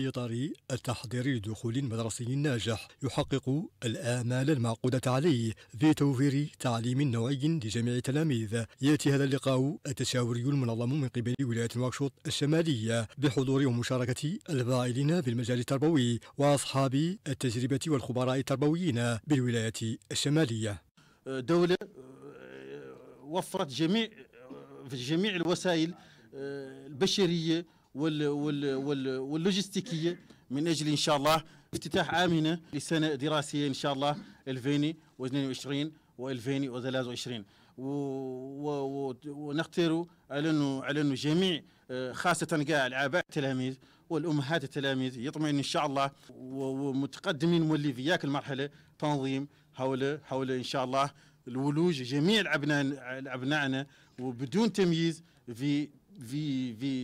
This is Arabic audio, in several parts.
في إطار التحضير لدخول مدرسي ناجح يحقق الآمال المعقودة عليه في توفير تعليم نوعي لجميع التلاميذ يأتي هذا اللقاء التشاوري المنظم من قبل ولاية نواكشوط الشمالية بحضور ومشاركة الفاعلين بالمجال التربوي وأصحاب التجربة والخبراء التربويين بالولاية الشمالية دولة آه، وفرت جميع آه، في جميع الوسائل آه، البشرية وال وال وال واللوجستيكيه من اجل ان شاء الله افتتاح امنه لسنه دراسيه ان شاء الله 2022 و 2023 ونختار على انه على انه جميع آه، خاصه كاع الاباء التلاميذ والامهات التلاميذ يطمئن ان شاء الله ومتقدمين مولي في ياك المرحله تنظيم حول حول ان شاء الله الولوج جميع الابناء ابنائنا وبدون تمييز في في في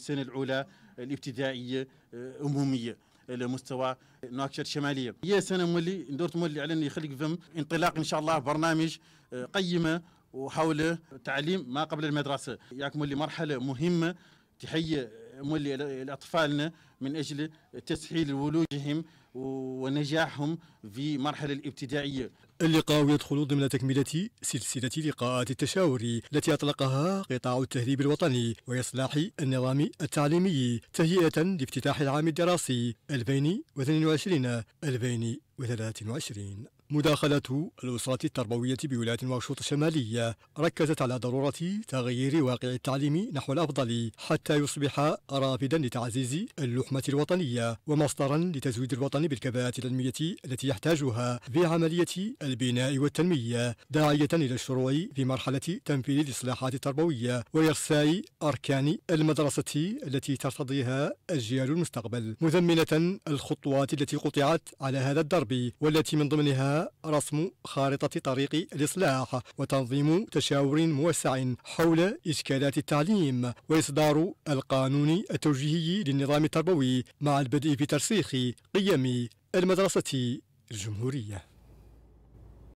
السنة الأولى الابتدائية آه، أمومية لمستوى نواكشر الشمالية هي سنة مولي دورت مولي على أن يخلق فم انطلاق إن شاء الله برنامج آه، قيمة وحول تعليم ما قبل المدرسة ياك مولي مرحلة مهمة تحية مولي لأطفالنا من أجل تسهيل ولوجهم ونجاحهم في مرحلة الابتدائية اللقاء يدخل ضمن تكملة سلسلة لقاءات التشاور التي أطلقها قطاع التهريب الوطني وإصلاح النظام التعليمي تهيئة لافتتاح العام الدراسي 2022 2023 مداخلة الأسرة التربوية بولاية واشوط الشمالية ركزت على ضرورة تغيير واقع التعليم نحو الأفضل حتى يصبح رافدا لتعزيز اللحمة الوطنية ومصدرا لتزويد الوطن بالكفاءات العلمية التي يحتاجها في عملية البناء والتنمية داعية إلى الشروع في مرحلة تنفيذ الإصلاحات التربوية وإرساء أركان المدرسة التي ترتضيها أجيال المستقبل مذمنة الخطوات التي قطعت على هذا الدرب والتي من ضمنها رسم خارطة طريق الإصلاح وتنظيم تشاور موسع حول إشكالات التعليم وإصدار القانون التوجيهي للنظام التربوي مع البدء في ترسيخ قيم المدرسة الجمهورية